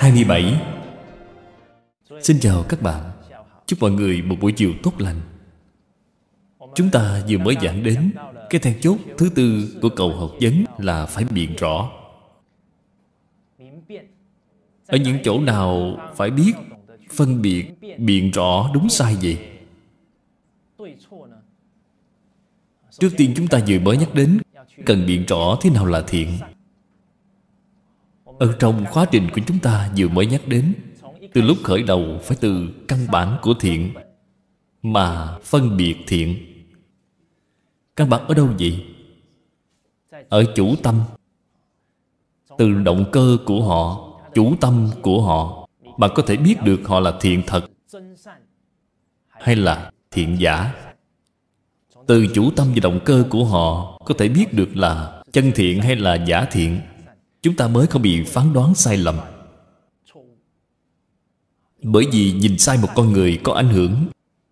27 Xin chào các bạn Chúc mọi người một buổi chiều tốt lành Chúng ta vừa mới giảng đến Cái then chốt thứ tư của cầu học vấn là phải biện rõ Ở những chỗ nào phải biết Phân biệt biện rõ đúng sai gì Trước tiên chúng ta vừa mới nhắc đến Cần biện rõ thế nào là thiện ở trong khóa trình của chúng ta vừa mới nhắc đến Từ lúc khởi đầu phải từ căn bản của thiện Mà phân biệt thiện Căn bản ở đâu vậy? Ở chủ tâm Từ động cơ của họ Chủ tâm của họ Bạn có thể biết được họ là thiện thật Hay là thiện giả Từ chủ tâm và động cơ của họ Có thể biết được là chân thiện hay là giả thiện chúng ta mới không bị phán đoán sai lầm bởi vì nhìn sai một con người có ảnh hưởng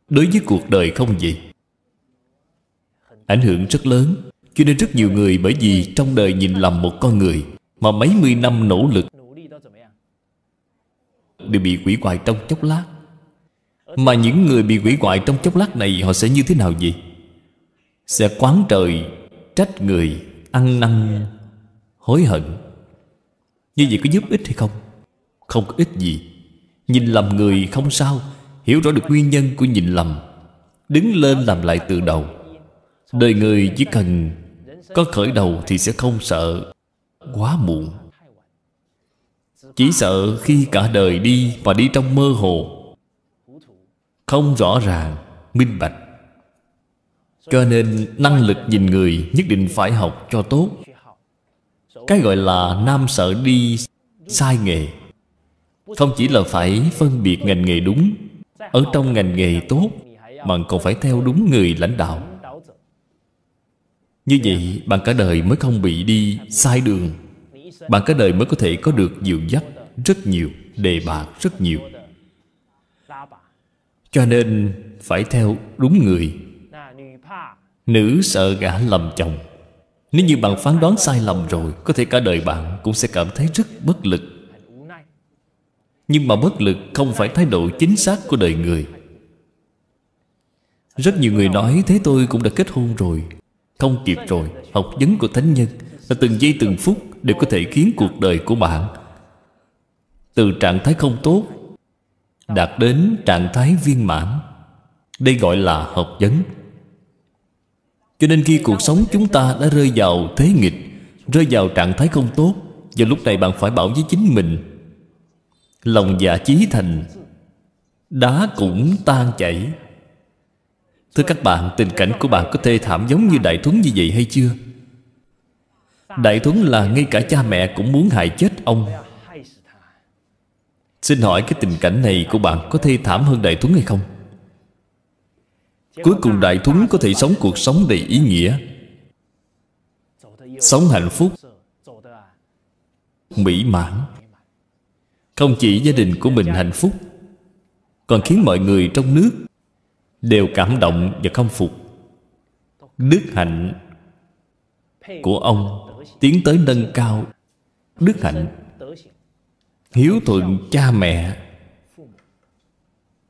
đối với cuộc đời không vậy ảnh hưởng rất lớn cho nên rất nhiều người bởi vì trong đời nhìn lầm một con người mà mấy mươi năm nỗ lực đều bị quỷ hoại trong chốc lát mà những người bị quỷ hoại trong chốc lát này họ sẽ như thế nào vậy sẽ quán trời trách người ăn năn hối hận như vậy có giúp ích hay không Không có ích gì Nhìn lầm người không sao Hiểu rõ được nguyên nhân của nhìn lầm Đứng lên làm lại từ đầu Đời người chỉ cần Có khởi đầu thì sẽ không sợ Quá muộn Chỉ sợ khi cả đời đi Và đi trong mơ hồ Không rõ ràng Minh bạch cho nên năng lực nhìn người nhất định phải học cho tốt cái gọi là nam sợ đi sai nghề không chỉ là phải phân biệt ngành nghề đúng ở trong ngành nghề tốt bạn còn phải theo đúng người lãnh đạo như vậy bạn cả đời mới không bị đi sai đường bạn cả đời mới có thể có được nhiều dắt rất nhiều đề bạc rất nhiều cho nên phải theo đúng người nữ sợ gã lầm chồng nếu như bạn phán đoán sai lầm rồi Có thể cả đời bạn cũng sẽ cảm thấy rất bất lực Nhưng mà bất lực không phải thái độ chính xác của đời người Rất nhiều người nói Thế tôi cũng đã kết hôn rồi Không kịp rồi Học vấn của thánh nhân Là từng giây từng phút Đều có thể khiến cuộc đời của bạn Từ trạng thái không tốt Đạt đến trạng thái viên mãn Đây gọi là học vấn cho nên khi cuộc sống chúng ta đã rơi vào thế nghịch Rơi vào trạng thái không tốt Và lúc này bạn phải bảo với chính mình Lòng dạ chí thành Đá cũng tan chảy Thưa các bạn, tình cảnh của bạn có thê thảm giống như Đại Thuấn như vậy hay chưa? Đại Thuấn là ngay cả cha mẹ cũng muốn hại chết ông Xin hỏi cái tình cảnh này của bạn có thê thảm hơn Đại Thuấn hay không? Cuối cùng đại thúng có thể sống cuộc sống đầy ý nghĩa Sống hạnh phúc Mỹ mãn Không chỉ gia đình của mình hạnh phúc Còn khiến mọi người trong nước Đều cảm động và khâm phục Đức hạnh Của ông Tiến tới nâng cao Đức hạnh Hiếu thuận cha mẹ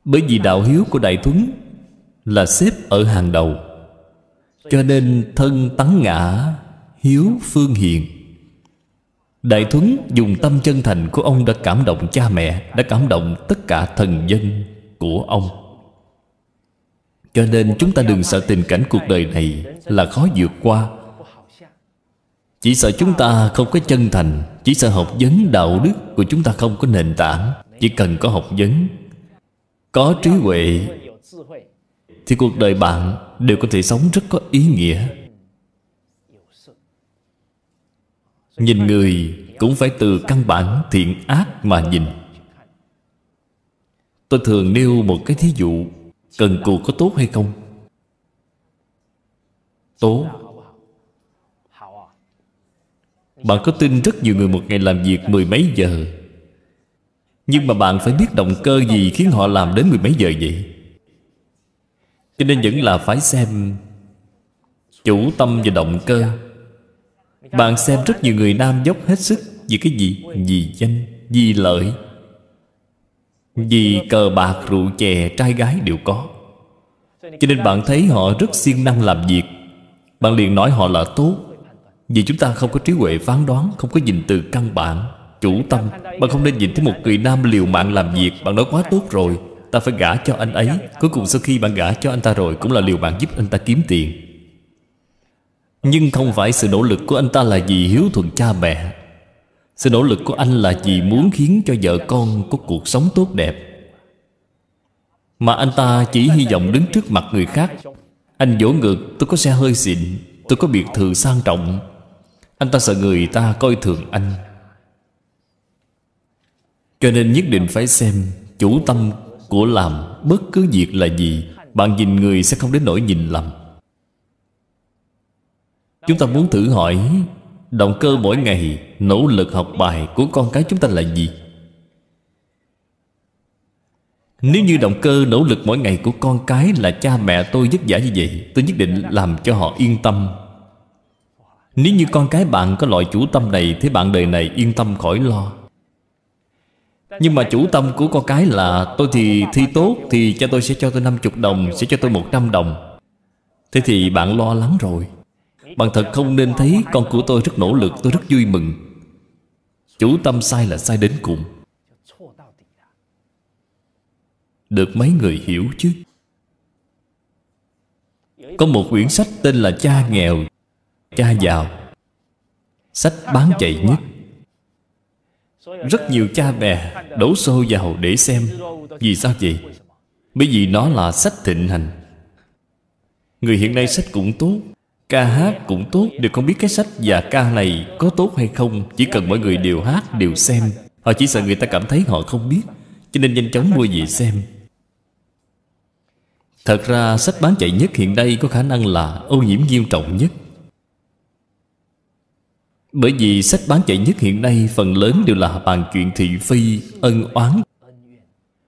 Bởi vì đạo hiếu của Đại Thuấn là xếp ở hàng đầu cho nên thân tấn ngã hiếu phương hiền đại thuấn dùng tâm chân thành của ông đã cảm động cha mẹ đã cảm động tất cả thần dân của ông cho nên chúng ta đừng sợ tình cảnh cuộc đời này là khó vượt qua chỉ sợ chúng ta không có chân thành Chỉ sợ học vấn đạo đức của chúng ta không có nền tảng Chỉ cần có học vấn Có trí huệ thì cuộc đời bạn đều có thể sống rất có ý nghĩa nhìn người cũng phải từ căn bản thiện ác mà nhìn tôi thường nêu một cái thí dụ cần cù có tốt hay không tốt bạn có tin rất nhiều người một ngày làm việc mười mấy giờ nhưng mà bạn phải biết động cơ gì khiến họ làm đến mười mấy giờ vậy cho nên vẫn là phải xem chủ tâm và động cơ bạn xem rất nhiều người nam dốc hết sức vì cái gì vì danh vì lợi vì cờ bạc rượu chè trai gái đều có cho nên bạn thấy họ rất siêng năng làm việc bạn liền nói họ là tốt vì chúng ta không có trí huệ phán đoán Không có nhìn từ căn bản Chủ tâm Bạn không nên nhìn thấy một người nam liều mạng làm việc Bạn nói quá tốt rồi Ta phải gả cho anh ấy Cuối cùng sau khi bạn gả cho anh ta rồi Cũng là liều bạn giúp anh ta kiếm tiền Nhưng không phải sự nỗ lực của anh ta là gì hiếu thuận cha mẹ Sự nỗ lực của anh là gì muốn khiến cho vợ con có cuộc sống tốt đẹp Mà anh ta chỉ hy vọng đứng trước mặt người khác Anh vỗ ngực tôi có xe hơi xịn Tôi có biệt thự sang trọng Anh ta sợ người ta coi thường anh Cho nên nhất định phải xem Chủ tâm của làm bất cứ việc là gì bạn nhìn người sẽ không đến nỗi nhìn lầm chúng ta muốn thử hỏi động cơ mỗi ngày nỗ lực học bài của con cái chúng ta là gì nếu như động cơ nỗ lực mỗi ngày của con cái là cha mẹ tôi vất vả như vậy Tôi nhất định làm cho họ yên tâm Nếu như con cái bạn có loại chủ tâm này Thì bạn đời này yên tâm khỏi lo nhưng mà chủ tâm của con cái là Tôi thì thi tốt Thì cha tôi sẽ cho tôi 50 đồng Sẽ cho tôi 100 đồng Thế thì bạn lo lắng rồi Bạn thật không nên thấy con của tôi rất nỗ lực Tôi rất vui mừng Chủ tâm sai là sai đến cùng Được mấy người hiểu chứ Có một quyển sách tên là Cha Nghèo Cha Giàu Sách bán chạy nhất rất nhiều cha mẹ đổ xô vào để xem vì sao vậy bởi vì nó là sách thịnh hành người hiện nay sách cũng tốt ca hát cũng tốt đều không biết cái sách và ca này có tốt hay không chỉ cần mọi người đều hát đều xem họ chỉ sợ người ta cảm thấy họ không biết cho nên nhanh chóng mua về xem thật ra sách bán chạy nhất hiện nay có khả năng là ô nhiễm nghiêm trọng nhất bởi vì sách bán chạy nhất hiện nay Phần lớn đều là bàn chuyện thị phi Ân oán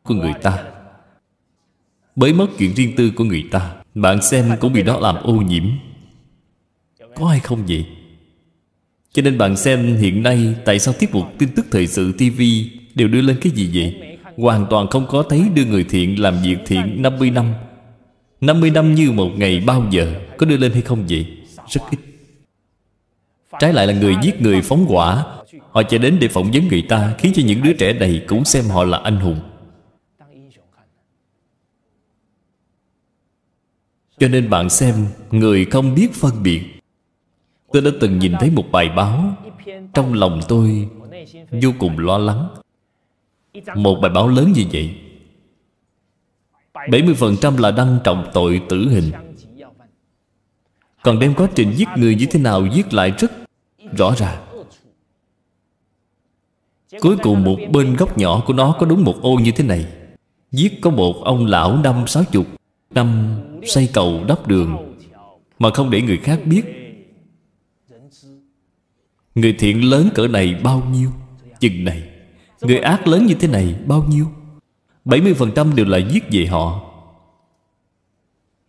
của người ta Bới mất chuyện riêng tư của người ta Bạn xem cũng bị đó làm ô nhiễm Có ai không vậy? Cho nên bạn xem hiện nay Tại sao tiết mục tin tức thời sự TV Đều đưa lên cái gì vậy? Hoàn toàn không có thấy đưa người thiện làm việc thiện 50 năm 50 năm như một ngày bao giờ Có đưa lên hay không vậy? Rất ít Trái lại là người giết người phóng quả Họ chạy đến để phỏng vấn người ta Khiến cho những đứa trẻ đầy cũng xem họ là anh hùng Cho nên bạn xem Người không biết phân biệt Tôi đã từng nhìn thấy một bài báo Trong lòng tôi Vô cùng lo lắng Một bài báo lớn như vậy 70% là đăng trọng tội tử hình Còn đem quá trình giết người như thế nào Giết lại rất rõ ràng Cuối cùng một bên góc nhỏ của nó có đúng một ô như thế này Giết có một ông lão năm sáu chục Năm xây cầu đắp đường Mà không để người khác biết Người thiện lớn cỡ này bao nhiêu Chừng này Người ác lớn như thế này bao nhiêu 70% đều là giết về họ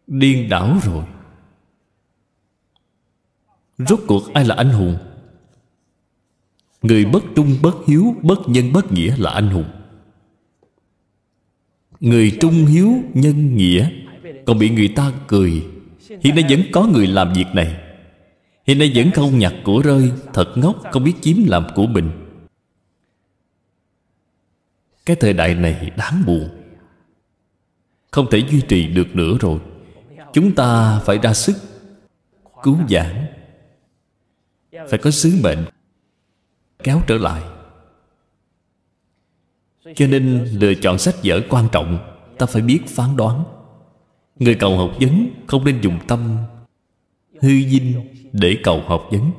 Điên đảo rồi Rốt cuộc ai là anh hùng Người bất trung bất hiếu Bất nhân bất nghĩa là anh hùng Người trung hiếu nhân nghĩa Còn bị người ta cười Hiện nay vẫn có người làm việc này Hiện nay vẫn không nhặt của rơi Thật ngốc không biết chiếm làm của mình Cái thời đại này đáng buồn Không thể duy trì được nữa rồi Chúng ta phải ra sức Cứu giảng Phải có sứ mệnh kéo trở lại cho nên lựa chọn sách vở quan trọng Ta phải biết phán đoán Người cầu học vấn không nên dùng tâm Hư dinh để cầu học vấn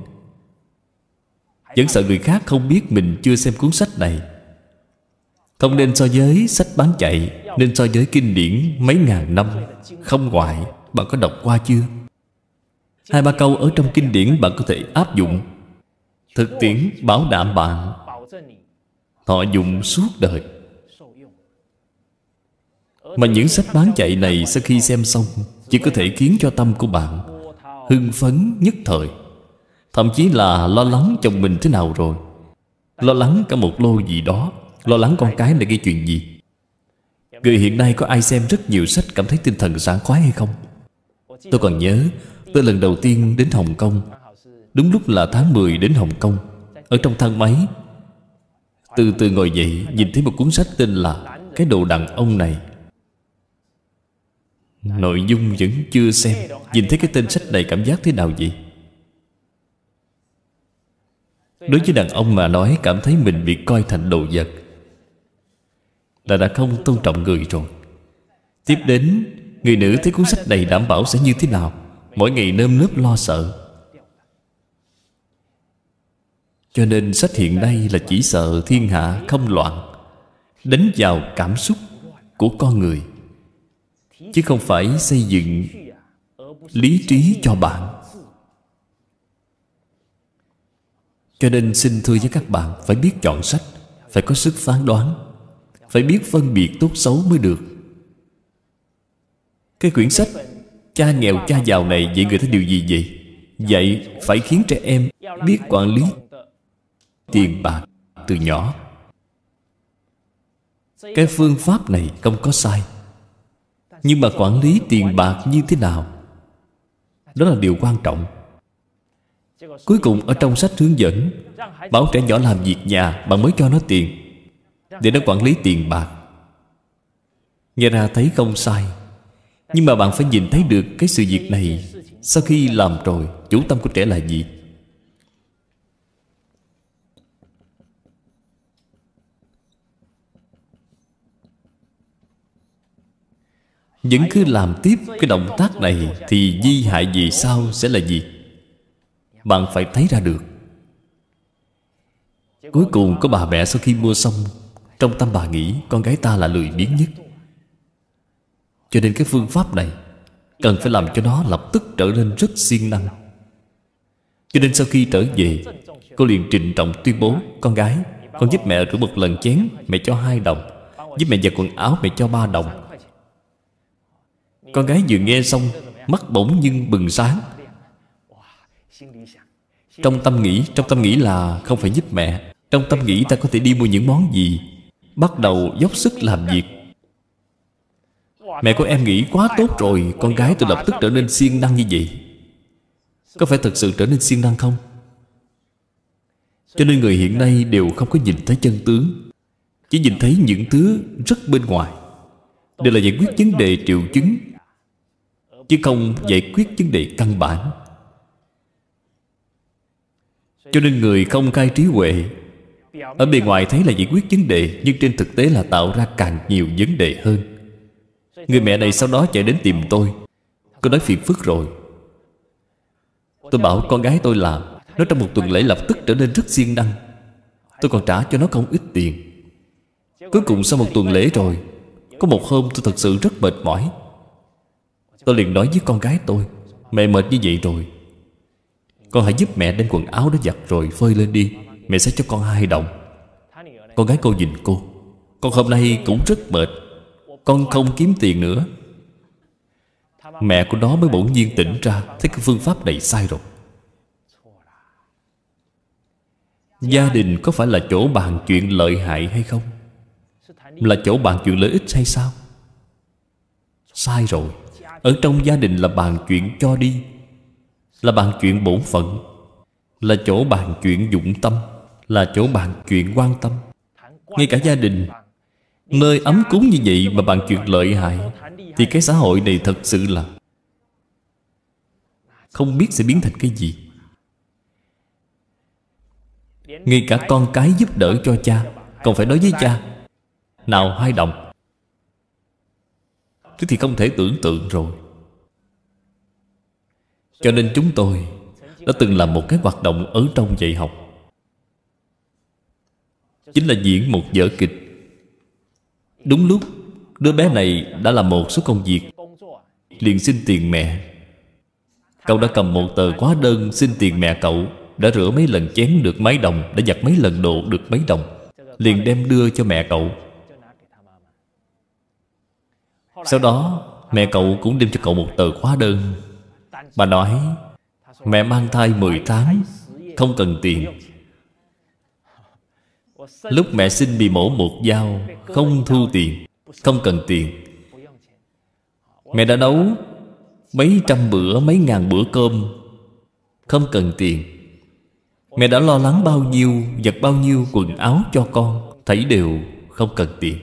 Vẫn sợ người khác không biết mình chưa xem cuốn sách này Không nên so với sách bán chạy Nên so với kinh điển mấy ngàn năm Không ngoại Bạn có đọc qua chưa? Hai ba câu ở trong kinh điển bạn có thể áp dụng Thực tiễn bảo đảm bạn Thọ dụng suốt đời Mà những sách bán chạy này Sau khi xem xong Chỉ có thể khiến cho tâm của bạn Hưng phấn nhất thời Thậm chí là lo lắng chồng mình thế nào rồi Lo lắng cả một lô gì đó Lo lắng con cái là gây chuyện gì Người hiện nay có ai xem rất nhiều sách Cảm thấy tinh thần sáng khoái hay không Tôi còn nhớ Tôi lần đầu tiên đến Hồng Kông Đúng lúc là tháng 10 đến Hồng Kông Ở trong thang máy Từ từ ngồi dậy Nhìn thấy một cuốn sách tên là Cái đồ đàn ông này Nội dung vẫn chưa xem Nhìn thấy cái tên sách này cảm giác thế nào vậy Đối với đàn ông mà nói Cảm thấy mình bị coi thành đồ vật Là đã không tôn trọng người rồi Tiếp đến Người nữ thấy cuốn sách này đảm bảo sẽ như thế nào Mỗi ngày nơm nớp lo sợ Cho nên sách hiện nay là chỉ sợ thiên hạ không loạn Đánh vào cảm xúc của con người Chứ không phải xây dựng lý trí cho bạn Cho nên xin thưa với các bạn Phải biết chọn sách Phải có sức phán đoán Phải biết phân biệt tốt xấu mới được Cái quyển sách Cha nghèo cha giàu này dạy người ta điều gì vậy? Vậy phải khiến trẻ em biết quản lý tiền bạc từ nhỏ cái phương pháp này không có sai nhưng mà quản lý tiền bạc như thế nào đó là điều quan trọng cuối cùng ở trong sách hướng dẫn bảo trẻ nhỏ làm việc nhà bạn mới cho nó tiền để nó quản lý tiền bạc nghe ra thấy không sai nhưng mà bạn phải nhìn thấy được cái sự việc này sau khi làm rồi chủ tâm của trẻ là gì Vẫn cứ làm tiếp cái động tác này Thì di hại gì sau sẽ là gì? Bạn phải thấy ra được Cuối cùng có bà mẹ sau khi mua xong Trong tâm bà nghĩ Con gái ta là lười biếng nhất Cho nên cái phương pháp này Cần phải làm cho nó lập tức trở nên rất siêng năng Cho nên sau khi trở về Cô liền trịnh trọng tuyên bố Con gái Con giúp mẹ rửa một lần chén Mẹ cho hai đồng Giúp mẹ giặt quần áo mẹ cho ba đồng con gái vừa nghe xong Mắt bỗng nhưng bừng sáng Trong tâm nghĩ Trong tâm nghĩ là không phải giúp mẹ Trong tâm nghĩ ta có thể đi mua những món gì Bắt đầu dốc sức làm việc Mẹ của em nghĩ quá tốt rồi Con gái tôi lập tức trở nên siêng năng như vậy Có phải thật sự trở nên siêng năng không? Cho nên người hiện nay đều không có nhìn thấy chân tướng Chỉ nhìn thấy những thứ rất bên ngoài Đây là giải quyết vấn đề triệu chứng chứ không giải quyết vấn đề căn bản cho nên người không khai trí huệ ở bề ngoài thấy là giải quyết vấn đề nhưng trên thực tế là tạo ra càng nhiều vấn đề hơn người mẹ này sau đó chạy đến tìm tôi cô nói phiền phức rồi tôi bảo con gái tôi làm nó trong một tuần lễ lập tức trở nên rất siêng năng Tôi còn trả cho nó không ít tiền Cuối cùng sau một tuần lễ rồi Có một hôm tôi thật sự rất mệt mỏi Tôi liền nói với con gái tôi Mẹ mệt như vậy rồi Con hãy giúp mẹ đem quần áo đó giặt rồi phơi lên đi Mẹ sẽ cho con hai đồng Con gái cô nhìn cô Con hôm nay cũng rất mệt Con không kiếm tiền nữa Mẹ của nó mới bỗng nhiên tỉnh ra Thấy cái phương pháp này sai rồi Gia đình có phải là chỗ bàn chuyện lợi hại hay không? Là chỗ bàn chuyện lợi ích hay sao? Sai rồi ở trong gia đình là bàn chuyện cho đi Là bàn chuyện bổn phận Là chỗ bàn chuyện dụng tâm Là chỗ bàn chuyện quan tâm Ngay cả gia đình Nơi ấm cúng như vậy mà bàn chuyện lợi hại Thì cái xã hội này thật sự là Không biết sẽ biến thành cái gì Ngay cả con cái giúp đỡ cho cha Còn phải nói với cha Nào hai đồng Thế thì không thể tưởng tượng rồi Cho nên chúng tôi Đã từng làm một cái hoạt động ở trong dạy học Chính là diễn một vở kịch Đúng lúc Đứa bé này đã làm một số công việc Liền xin tiền mẹ Cậu đã cầm một tờ quá đơn xin tiền mẹ cậu Đã rửa mấy lần chén được mấy đồng Đã giặt mấy lần đồ được mấy đồng Liền đem đưa cho mẹ cậu sau đó mẹ cậu cũng đem cho cậu một tờ khóa đơn Bà nói Mẹ mang thai 10 tháng Không cần tiền Lúc mẹ sinh bị mổ một dao Không thu tiền Không cần tiền Mẹ đã nấu Mấy trăm bữa, mấy ngàn bữa cơm Không cần tiền Mẹ đã lo lắng bao nhiêu Giặt bao nhiêu quần áo cho con Thấy đều không cần tiền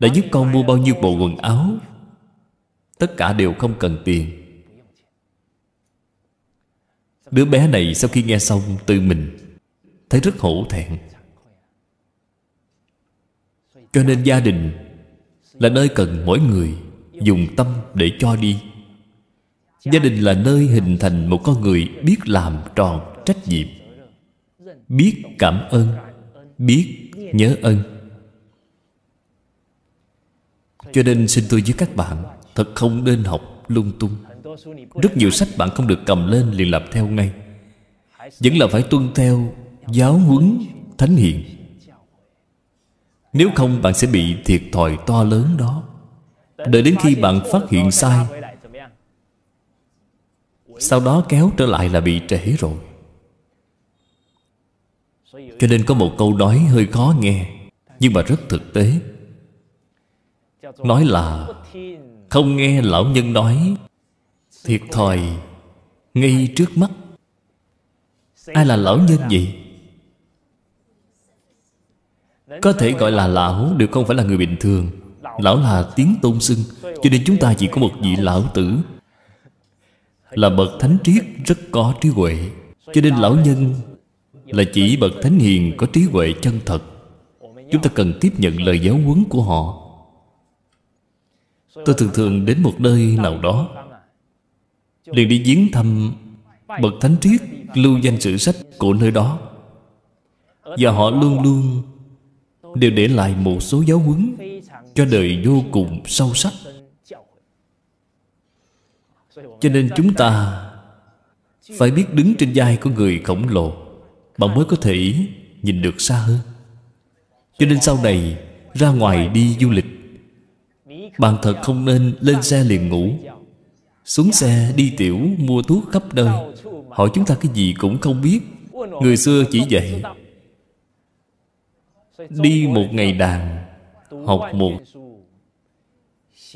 đã giúp con mua bao nhiêu bộ quần áo Tất cả đều không cần tiền Đứa bé này sau khi nghe xong từ mình Thấy rất hổ thẹn Cho nên gia đình Là nơi cần mỗi người Dùng tâm để cho đi Gia đình là nơi hình thành một con người Biết làm tròn trách nhiệm Biết cảm ơn Biết nhớ ơn cho nên xin tôi với các bạn Thật không nên học lung tung Rất nhiều sách bạn không được cầm lên liền làm theo ngay Vẫn là phải tuân theo giáo huấn thánh hiện Nếu không bạn sẽ bị thiệt thòi to lớn đó Đợi đến khi bạn phát hiện sai Sau đó kéo trở lại là bị trễ rồi Cho nên có một câu nói hơi khó nghe Nhưng mà rất thực tế Nói là Không nghe lão nhân nói Thiệt thòi Ngay trước mắt Ai là lão nhân gì Có thể gọi là lão Đều không phải là người bình thường Lão là tiếng tôn xưng Cho nên chúng ta chỉ có một vị lão tử Là bậc thánh triết Rất có trí huệ Cho nên lão nhân Là chỉ bậc thánh hiền có trí huệ chân thật Chúng ta cần tiếp nhận lời giáo huấn của họ Tôi thường thường đến một nơi nào đó liền đi viếng thăm bậc thánh triết lưu danh sử sách của nơi đó và họ luôn luôn đều để lại một số giáo huấn cho đời vô cùng sâu sắc cho nên chúng ta phải biết đứng trên vai của người khổng lồ bạn mới có thể nhìn được xa hơn cho nên sau này ra ngoài đi du lịch bạn thật không nên lên xe liền ngủ Xuống xe đi tiểu mua thuốc khắp nơi Hỏi chúng ta cái gì cũng không biết Người xưa chỉ vậy Đi một ngày đàn Học một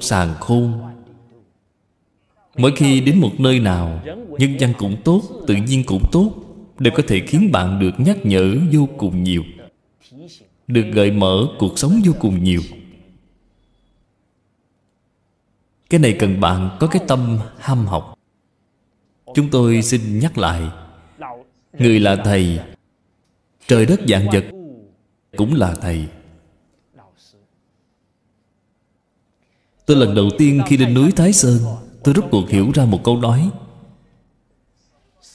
sàng khôn Mỗi khi đến một nơi nào Nhân dân cũng tốt Tự nhiên cũng tốt Đều có thể khiến bạn được nhắc nhở vô cùng nhiều Được gợi mở cuộc sống vô cùng nhiều Cái này cần bạn có cái tâm ham học Chúng tôi xin nhắc lại Người là thầy Trời đất dạng vật Cũng là thầy Tôi lần đầu tiên khi lên núi Thái Sơn Tôi rất cuộc hiểu ra một câu nói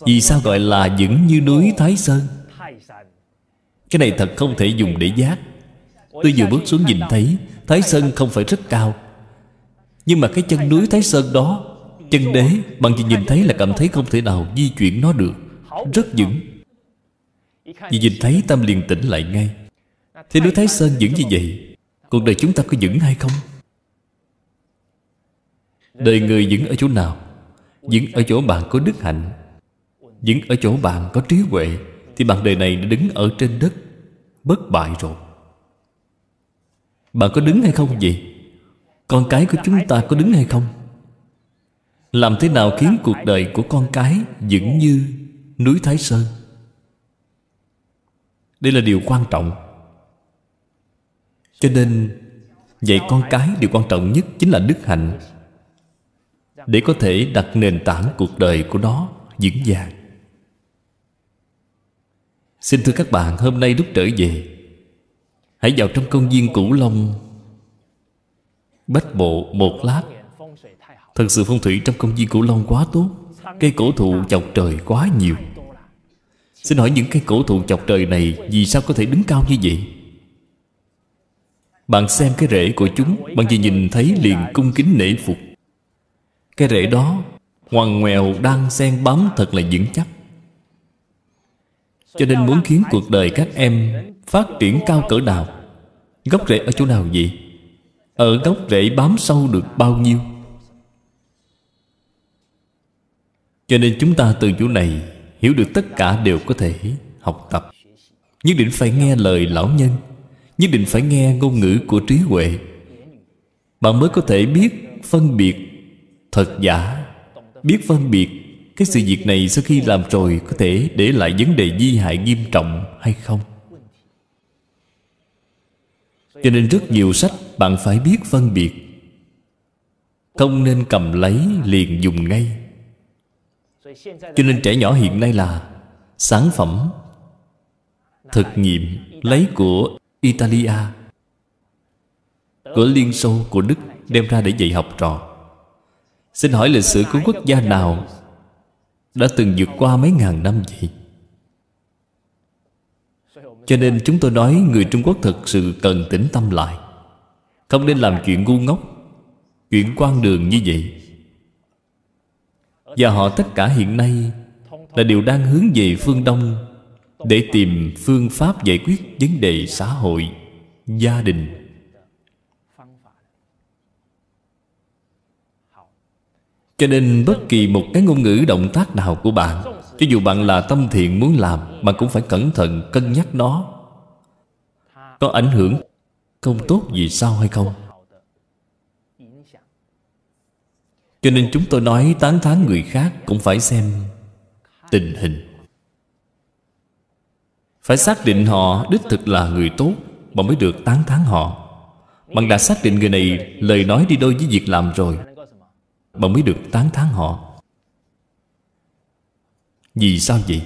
Vì sao gọi là vững như núi Thái Sơn Cái này thật không thể dùng để giác Tôi vừa bước xuống nhìn thấy Thái Sơn không phải rất cao nhưng mà cái chân núi Thái Sơn đó Chân đế bạn chỉ nhìn thấy là cảm thấy không thể nào di chuyển nó được Rất vững Vì nhìn thấy tâm liền tỉnh lại ngay Thế núi Thái Sơn vững như vậy Cuộc đời chúng ta có vững hay không? Đời người vững ở chỗ nào? Vững ở chỗ bạn có đức hạnh Vững ở chỗ bạn có trí huệ Thì bạn đời này đã đứng ở trên đất Bất bại rồi Bạn có đứng hay không vậy? Con cái của chúng ta có đứng hay không Làm thế nào khiến cuộc đời của con cái Vững như núi Thái Sơn Đây là điều quan trọng Cho nên Dạy con cái điều quan trọng nhất Chính là đức hạnh Để có thể đặt nền tảng cuộc đời của nó Vững vàng Xin thưa các bạn Hôm nay lúc trở về Hãy vào trong công viên Cửu Long Bách bộ một lát Thật sự phong thủy trong công viên cổ long quá tốt Cây cổ thụ chọc trời quá nhiều Xin hỏi những cây cổ thụ chọc trời này Vì sao có thể đứng cao như vậy Bạn xem cái rễ của chúng Bạn vừa nhìn thấy liền cung kính nể phục Cái rễ đó Ngoằn ngoèo đang xen bám thật là vững chắc Cho nên muốn khiến cuộc đời các em Phát triển cao cỡ nào Gốc rễ ở chỗ nào vậy ở gốc rễ bám sâu được bao nhiêu cho nên chúng ta từ chỗ này hiểu được tất cả đều có thể học tập nhất định phải nghe lời lão nhân nhất định phải nghe ngôn ngữ của trí huệ bạn mới có thể biết phân biệt thật giả biết phân biệt cái sự việc này sau khi làm rồi có thể để lại vấn đề di hại nghiêm trọng hay không cho nên rất nhiều sách bạn phải biết phân biệt Không nên cầm lấy liền dùng ngay Cho nên trẻ nhỏ hiện nay là sản phẩm Thực nghiệm lấy của Italia Của Liên Xô, của Đức Đem ra để dạy học trò Xin hỏi lịch sử của quốc gia nào Đã từng vượt qua mấy ngàn năm vậy cho nên chúng tôi nói người trung quốc thực sự cần tĩnh tâm lại không nên làm chuyện ngu ngốc chuyện quan đường như vậy và họ tất cả hiện nay là điều đang hướng về phương đông để tìm phương pháp giải quyết vấn đề xã hội gia đình cho nên bất kỳ một cái ngôn ngữ động tác nào của bạn cho dù bạn là tâm thiện muốn làm Bạn cũng phải cẩn thận cân nhắc nó Có ảnh hưởng không tốt gì sao hay không Cho nên chúng tôi nói tán thán người khác Cũng phải xem tình hình Phải xác định họ đích thực là người tốt Bạn mới được tán thán họ Bạn đã xác định người này lời nói đi đôi với việc làm rồi Bạn mới được tán thán họ vì sao vậy?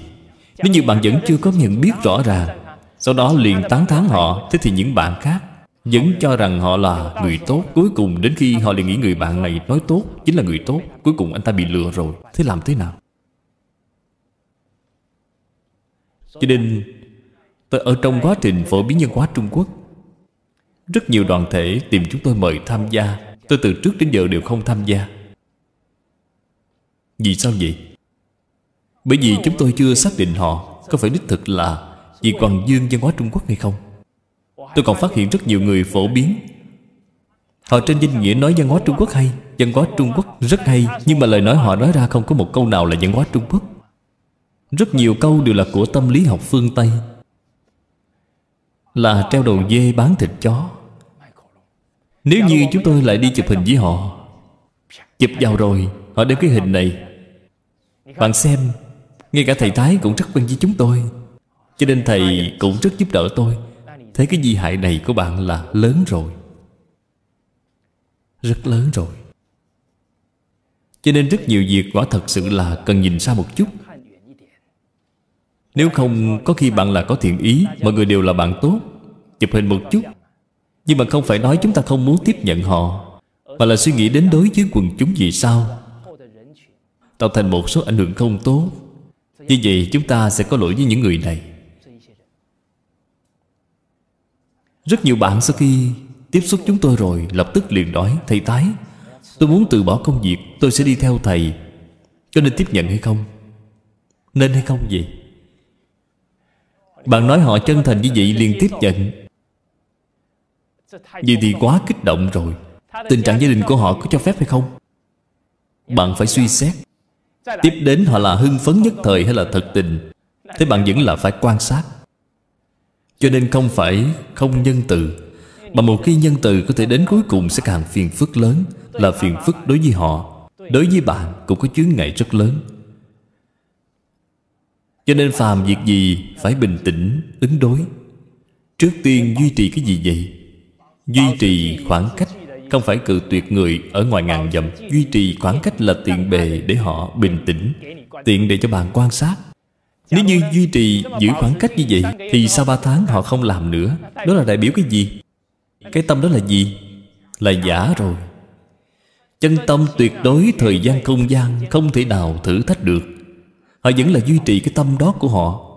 Nếu như bạn vẫn chưa có nhận biết rõ ràng Sau đó liền tán thán họ Thế thì những bạn khác Vẫn cho rằng họ là người tốt Cuối cùng đến khi họ liền nghĩ người bạn này nói tốt Chính là người tốt Cuối cùng anh ta bị lừa rồi Thế làm thế nào? Cho nên tôi Ở trong quá trình phổ biến nhân hóa Trung Quốc Rất nhiều đoàn thể tìm chúng tôi mời tham gia Tôi từ trước đến giờ đều không tham gia Vì sao vậy? Bởi vì chúng tôi chưa xác định họ Có phải đích thực là Vì còn dương văn hóa Trung Quốc hay không Tôi còn phát hiện rất nhiều người phổ biến Họ trên danh nghĩa nói văn hóa Trung Quốc hay Văn hóa Trung Quốc rất hay Nhưng mà lời nói họ nói ra không có một câu nào là văn hóa Trung Quốc Rất nhiều câu đều là của tâm lý học phương Tây Là treo đầu dê bán thịt chó Nếu như chúng tôi lại đi chụp hình với họ Chụp vào rồi Họ đem cái hình này Bạn xem ngay cả thầy Thái cũng rất quen với chúng tôi Cho nên thầy cũng rất giúp đỡ tôi Thế cái di hại này của bạn là lớn rồi Rất lớn rồi Cho nên rất nhiều việc quả thật sự là cần nhìn xa một chút Nếu không có khi bạn là có thiện ý Mọi người đều là bạn tốt Chụp hình một chút Nhưng mà không phải nói chúng ta không muốn tiếp nhận họ Mà là suy nghĩ đến đối với quần chúng vì sao Tạo thành một số ảnh hưởng không tốt như vậy chúng ta sẽ có lỗi với những người này Rất nhiều bạn sau khi tiếp xúc chúng tôi rồi Lập tức liền nói Thầy Tái Tôi muốn từ bỏ công việc Tôi sẽ đi theo thầy Có nên tiếp nhận hay không? Nên hay không vậy? Bạn nói họ chân thành như vậy liền tiếp nhận Vậy thì quá kích động rồi Tình trạng gia đình của họ có cho phép hay không? Bạn phải suy xét Tiếp đến họ là hưng phấn nhất thời hay là thật tình Thế bạn vẫn là phải quan sát Cho nên không phải không nhân từ Mà một khi nhân từ có thể đến cuối cùng sẽ càng phiền phức lớn Là phiền phức đối với họ Đối với bạn cũng có chướng ngại rất lớn Cho nên phàm việc gì phải bình tĩnh, ứng đối Trước tiên duy trì cái gì vậy? Duy trì khoảng cách không phải cự tuyệt người ở ngoài ngàn dặm duy trì khoảng cách là tiện bề để họ bình tĩnh tiện để cho bạn quan sát nếu như duy trì giữ khoảng cách như vậy thì sau 3 tháng họ không làm nữa đó là đại biểu cái gì cái tâm đó là gì là giả rồi chân tâm tuyệt đối thời gian không gian không thể nào thử thách được họ vẫn là duy trì cái tâm đó của họ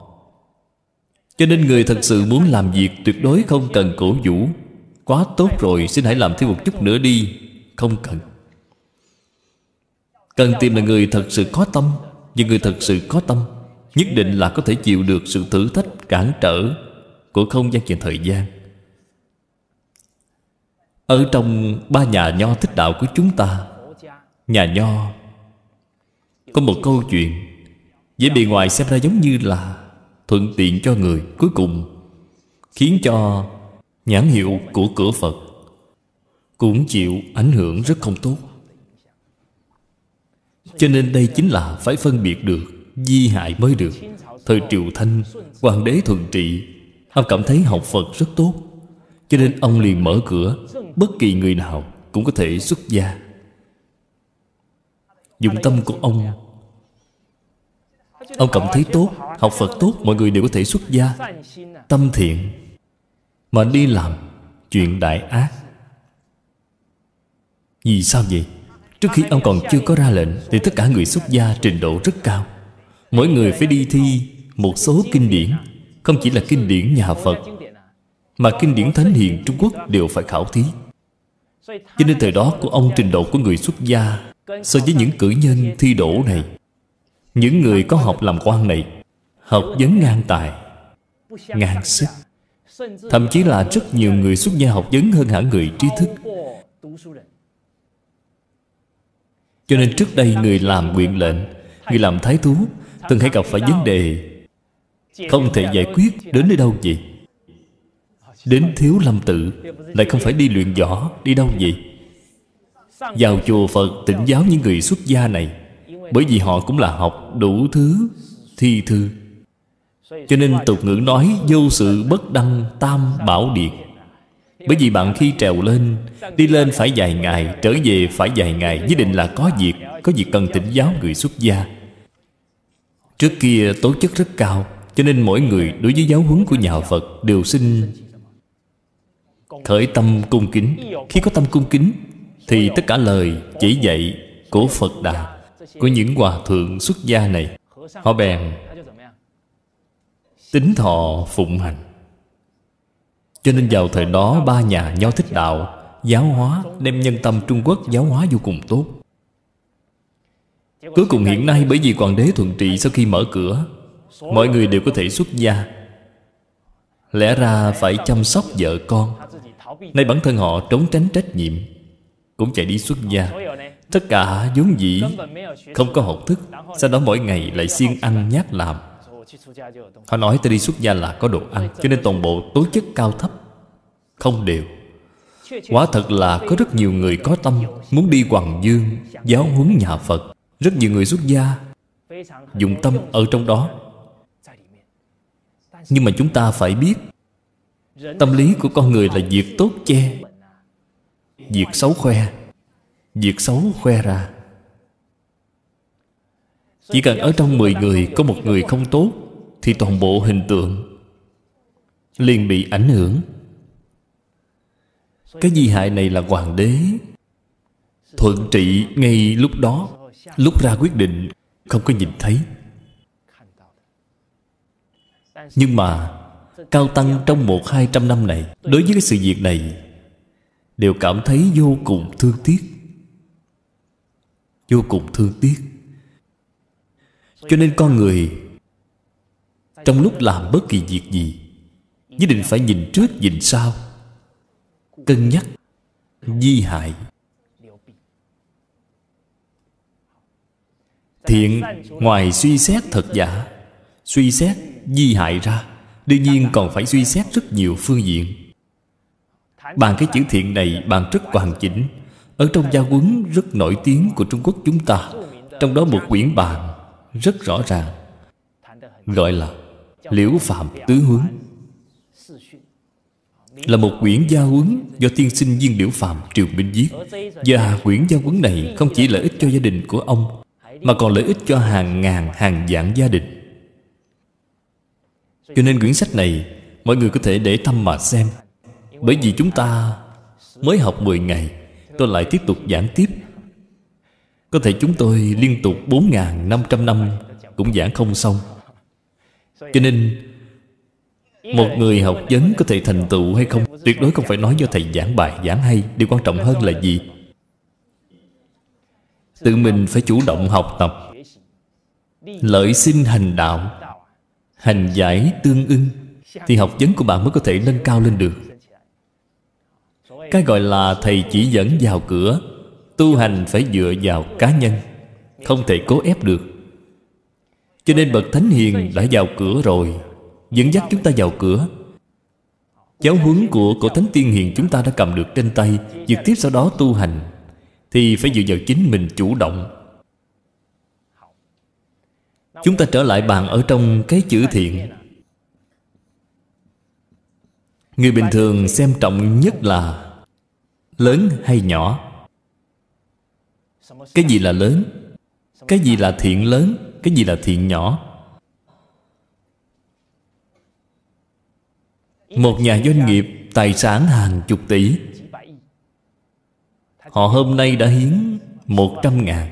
cho nên người thật sự muốn làm việc tuyệt đối không cần cổ vũ Quá tốt rồi Xin hãy làm thêm một chút nữa đi Không cần Cần tìm là người thật sự có tâm Nhưng người thật sự có tâm Nhất định là có thể chịu được sự thử thách Cản trở của không gian và thời gian Ở trong ba nhà nho thích đạo của chúng ta Nhà nho Có một câu chuyện Với bề ngoài xem ra giống như là Thuận tiện cho người Cuối cùng Khiến cho nhãn hiệu của cửa Phật cũng chịu ảnh hưởng rất không tốt. Cho nên đây chính là phải phân biệt được di hại mới được. Thời Triều Thanh, hoàng đế thuận trị, ông cảm thấy học Phật rất tốt. Cho nên ông liền mở cửa, bất kỳ người nào cũng có thể xuất gia. Dụng tâm của ông Ông cảm thấy tốt Học Phật tốt Mọi người đều có thể xuất gia Tâm thiện mà đi làm chuyện đại ác vì sao vậy trước khi ông còn chưa có ra lệnh thì tất cả người xuất gia trình độ rất cao mỗi người phải đi thi một số kinh điển không chỉ là kinh điển nhà phật mà kinh điển thánh hiền trung quốc đều phải khảo thí cho nên thời đó của ông trình độ của người xuất gia so với những cử nhân thi đỗ này những người có học làm quan này học vấn ngang tài ngang sức Thậm chí là rất nhiều người xuất gia học vấn hơn hẳn người trí thức Cho nên trước đây người làm quyền lệnh Người làm thái thú Từng hay gặp phải vấn đề Không thể giải quyết đến nơi đâu vậy Đến thiếu lâm tự Lại không phải đi luyện võ Đi đâu vậy Vào chùa Phật tỉnh giáo những người xuất gia này Bởi vì họ cũng là học đủ thứ Thi thư cho nên tục ngữ nói Vô sự bất đăng tam bảo điệt Bởi vì bạn khi trèo lên Đi lên phải vài ngày Trở về phải vài ngày Với định là có việc Có việc cần tỉnh giáo người xuất gia Trước kia tố chất rất cao Cho nên mỗi người đối với giáo huấn của nhà Phật Đều xin Khởi tâm cung kính Khi có tâm cung kính Thì tất cả lời chỉ dạy của Phật Đà Của những hòa thượng xuất gia này Họ bèn Tính thọ phụng hành Cho nên vào thời đó Ba nhà nho thích đạo Giáo hóa đem nhân tâm Trung Quốc giáo hóa vô cùng tốt Cuối cùng hiện nay bởi vì hoàng đế thuận trị sau khi mở cửa Mọi người đều có thể xuất gia Lẽ ra phải chăm sóc vợ con Nay bản thân họ trốn tránh trách nhiệm Cũng chạy đi xuất gia Tất cả vốn dĩ Không có học thức Sau đó mỗi ngày lại siêng ăn nhát làm Họ nói ta đi xuất gia là có đồ ăn Cho nên toàn bộ tố chất cao thấp Không đều Quả thật là có rất nhiều người có tâm Muốn đi Hoàng Dương Giáo huấn nhà Phật Rất nhiều người xuất gia dùng tâm ở trong đó Nhưng mà chúng ta phải biết Tâm lý của con người là việc tốt che Việc xấu khoe Việc xấu khoe ra Chỉ cần ở trong 10 người Có một người không tốt thì toàn bộ hình tượng liền bị ảnh hưởng cái di hại này là hoàng đế thuận trị ngay lúc đó lúc ra quyết định không có nhìn thấy nhưng mà Cao Tăng trong một hai trăm năm này Đối với cái sự việc này Đều cảm thấy vô cùng thương tiếc Vô cùng thương tiếc Cho nên con người trong lúc làm bất kỳ việc gì nhất định phải nhìn trước nhìn sau cân nhắc di hại thiện ngoài suy xét thật giả suy xét di hại ra đương nhiên còn phải suy xét rất nhiều phương diện bàn cái chữ thiện này bàn rất hoàn chỉnh ở trong gia huấn rất nổi tiếng của trung quốc chúng ta trong đó một quyển bàn rất rõ ràng gọi là Liễu Phạm Tứ Huấn Là một quyển gia huấn do tiên sinh viên Liễu Phạm Triều Minh viết Và quyển gia huấn này không chỉ lợi ích cho gia đình của ông Mà còn lợi ích cho hàng ngàn hàng vạn gia đình Cho nên quyển sách này mọi người có thể để tâm mà xem Bởi vì chúng ta mới học 10 ngày Tôi lại tiếp tục giảng tiếp Có thể chúng tôi liên tục 4.500 năm cũng giảng không xong cho nên một người học vấn có thể thành tựu hay không tuyệt đối không phải nói do thầy giảng bài giảng hay điều quan trọng hơn là gì tự mình phải chủ động học tập lợi sinh hành đạo hành giải tương ưng thì học vấn của bạn mới có thể nâng cao lên được cái gọi là thầy chỉ dẫn vào cửa tu hành phải dựa vào cá nhân không thể cố ép được cho nên Bậc Thánh Hiền đã vào cửa rồi Dẫn dắt chúng ta vào cửa Giáo huấn của cổ Thánh Tiên Hiền chúng ta đã cầm được trên tay Việc tiếp sau đó tu hành Thì phải dựa vào chính mình chủ động Chúng ta trở lại bàn ở trong cái chữ thiện Người bình thường xem trọng nhất là Lớn hay nhỏ Cái gì là lớn Cái gì là thiện lớn cái gì là thiện nhỏ một nhà doanh nghiệp tài sản hàng chục tỷ họ hôm nay đã hiến một trăm ngàn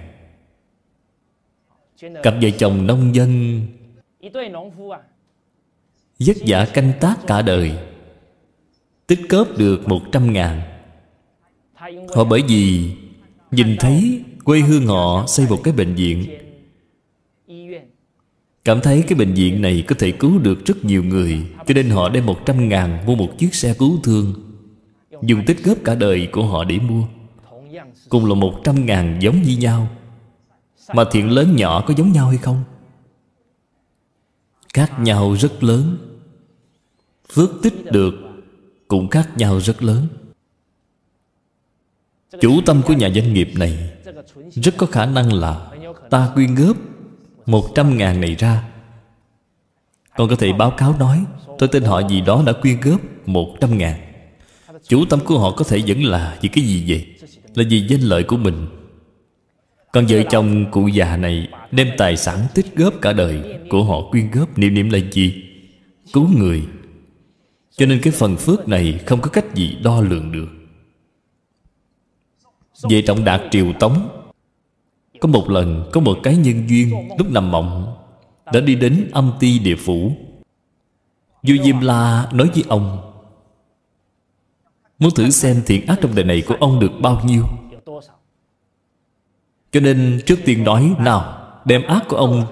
cặp vợ chồng nông dân vất vả canh tác cả đời tích cóp được một trăm ngàn họ bởi vì nhìn thấy quê hương họ xây một cái bệnh viện Cảm thấy cái bệnh viện này có thể cứu được rất nhiều người Cho nên họ đem 100 ngàn mua một chiếc xe cứu thương Dùng tích góp cả đời của họ để mua Cùng là 100 ngàn giống như nhau Mà thiện lớn nhỏ có giống nhau hay không? Khác nhau rất lớn Phước tích được Cũng khác nhau rất lớn Chủ tâm của nhà doanh nghiệp này Rất có khả năng là Ta quyên góp một trăm ngàn này ra Con có thể báo cáo nói Tôi tin họ gì đó đã quyên góp một trăm ngàn Chủ tâm của họ có thể vẫn là vì cái gì vậy? Là vì danh lợi của mình Còn vợ chồng cụ già này Đem tài sản tích góp cả đời Của họ quyên góp niệm niệm là gì? Cứu người Cho nên cái phần phước này Không có cách gì đo lường được Về trọng đạt triều tống có một lần Có một cái nhân duyên Lúc nằm mộng Đã đi đến âm ti địa phủ Vua Diêm La nói với ông Muốn thử xem thiện ác trong đời này của ông được bao nhiêu Cho nên trước tiên nói Nào đem ác của ông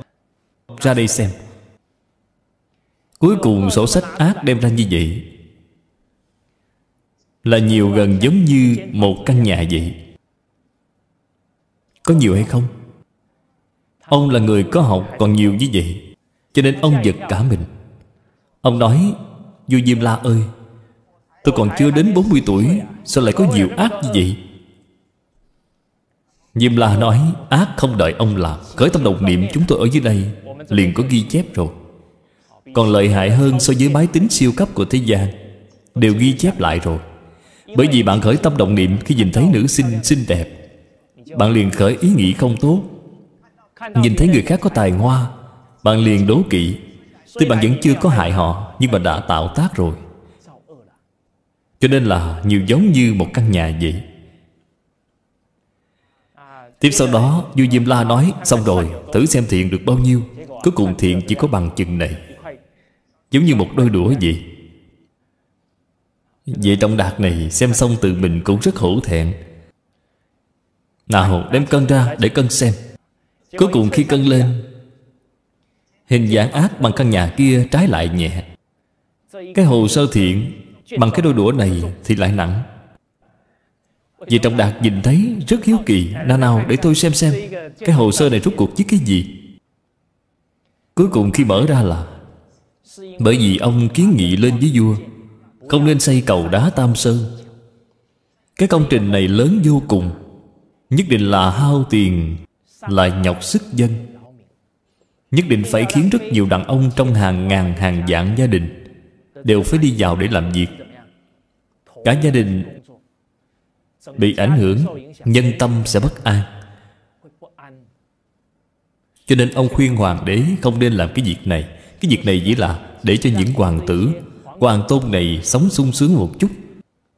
ra đây xem Cuối cùng sổ sách ác đem ra như vậy Là nhiều gần giống như một căn nhà vậy có nhiều hay không Ông là người có học còn nhiều như vậy Cho nên ông giật cả mình Ông nói Du Diêm La ơi Tôi còn chưa đến 40 tuổi Sao lại có nhiều ác như vậy Diêm La nói Ác không đợi ông làm Khởi tâm đồng niệm chúng tôi ở dưới đây Liền có ghi chép rồi Còn lợi hại hơn so với máy tính siêu cấp của thế gian Đều ghi chép lại rồi Bởi vì bạn khởi tâm động niệm Khi nhìn thấy nữ sinh xinh đẹp bạn liền khởi ý nghĩ không tốt Nhìn thấy người khác có tài hoa Bạn liền đố kỵ Tuy bạn vẫn chưa có hại họ Nhưng bạn đã tạo tác rồi Cho nên là nhiều giống như một căn nhà vậy Tiếp sau đó Du Diêm La nói Xong rồi thử xem thiện được bao nhiêu Cuối cùng thiện chỉ có bằng chừng này Giống như một đôi đũa vậy Vậy trong đạt này xem xong từ mình cũng rất hổ thẹn nào đem cân ra để cân xem Cuối cùng khi cân lên Hình dạng ác bằng căn nhà kia trái lại nhẹ Cái hồ sơ thiện Bằng cái đôi đũa này thì lại nặng Vì Trọng Đạt nhìn thấy rất hiếu kỳ Nào nào để tôi xem xem Cái hồ sơ này rút cuộc với cái gì Cuối cùng khi mở ra là Bởi vì ông kiến nghị lên với vua Không nên xây cầu đá Tam Sơn Cái công trình này lớn vô cùng nhất định là hao tiền là nhọc sức dân nhất định phải khiến rất nhiều đàn ông trong hàng ngàn hàng vạn gia đình đều phải đi vào để làm việc cả gia đình bị ảnh hưởng nhân tâm sẽ bất an cho nên ông khuyên hoàng đế không nên làm cái việc này cái việc này chỉ là để cho những hoàng tử hoàng tôn này sống sung sướng một chút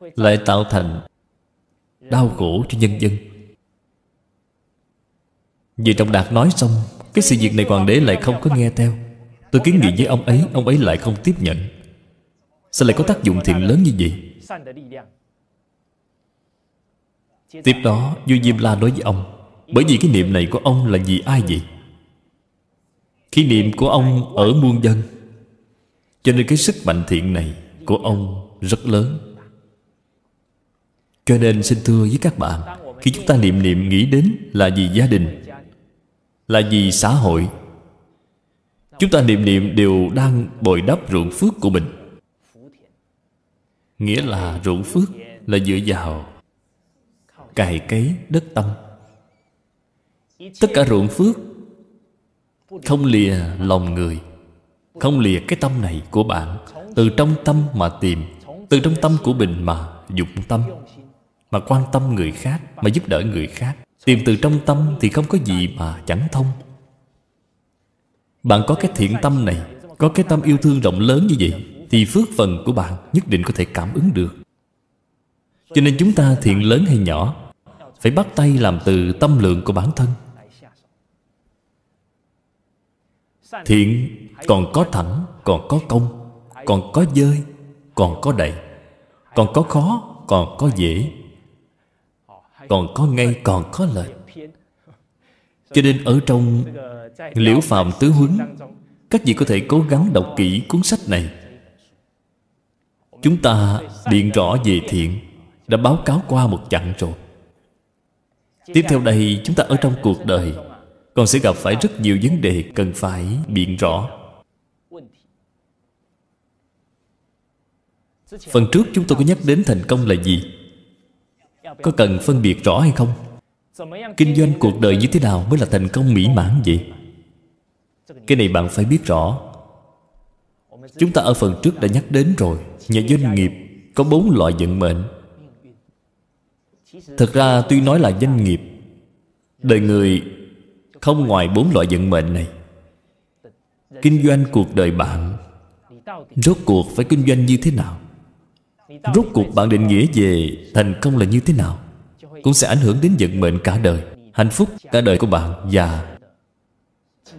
lại tạo thành đau khổ cho nhân dân vì Trọng Đạt nói xong Cái sự việc này hoàng đế lại không có nghe theo Tôi kiến nghị với ông ấy Ông ấy lại không tiếp nhận Sao lại có tác dụng thiện lớn như vậy Tiếp đó Vua Diêm La nói với ông Bởi vì cái niệm này của ông là vì ai vậy Khi niệm của ông ở muôn dân Cho nên cái sức mạnh thiện này Của ông rất lớn Cho nên xin thưa với các bạn Khi chúng ta niệm niệm nghĩ đến là vì gia đình là vì xã hội chúng ta niệm niệm đều đang bồi đắp ruộng phước của mình nghĩa là ruộng phước là dựa vào cày cấy đất tâm tất cả ruộng phước không lìa lòng người không lìa cái tâm này của bạn từ trong tâm mà tìm từ trong tâm của mình mà dụng tâm mà quan tâm người khác mà giúp đỡ người khác Tìm từ trong tâm thì không có gì mà chẳng thông Bạn có cái thiện tâm này Có cái tâm yêu thương rộng lớn như vậy Thì phước phần của bạn nhất định có thể cảm ứng được Cho nên chúng ta thiện lớn hay nhỏ Phải bắt tay làm từ tâm lượng của bản thân Thiện còn có thẳng Còn có công Còn có dơi Còn có đầy Còn có khó Còn có dễ còn có ngay còn có lệch Cho nên ở trong Liễu Phạm Tứ Huấn Các vị có thể cố gắng đọc kỹ cuốn sách này Chúng ta điện rõ về thiện Đã báo cáo qua một chặng rồi Tiếp theo đây chúng ta ở trong cuộc đời Còn sẽ gặp phải rất nhiều vấn đề cần phải biện rõ Phần trước chúng tôi có nhắc đến thành công là gì? Có cần phân biệt rõ hay không Kinh doanh cuộc đời như thế nào mới là thành công mỹ mãn vậy Cái này bạn phải biết rõ Chúng ta ở phần trước đã nhắc đến rồi Nhà doanh nghiệp có bốn loại vận mệnh Thật ra tuy nói là doanh nghiệp Đời người không ngoài bốn loại vận mệnh này Kinh doanh cuộc đời bạn Rốt cuộc phải kinh doanh như thế nào Rốt cuộc bạn định nghĩa về Thành công là như thế nào Cũng sẽ ảnh hưởng đến vận mệnh cả đời Hạnh phúc cả đời của bạn Và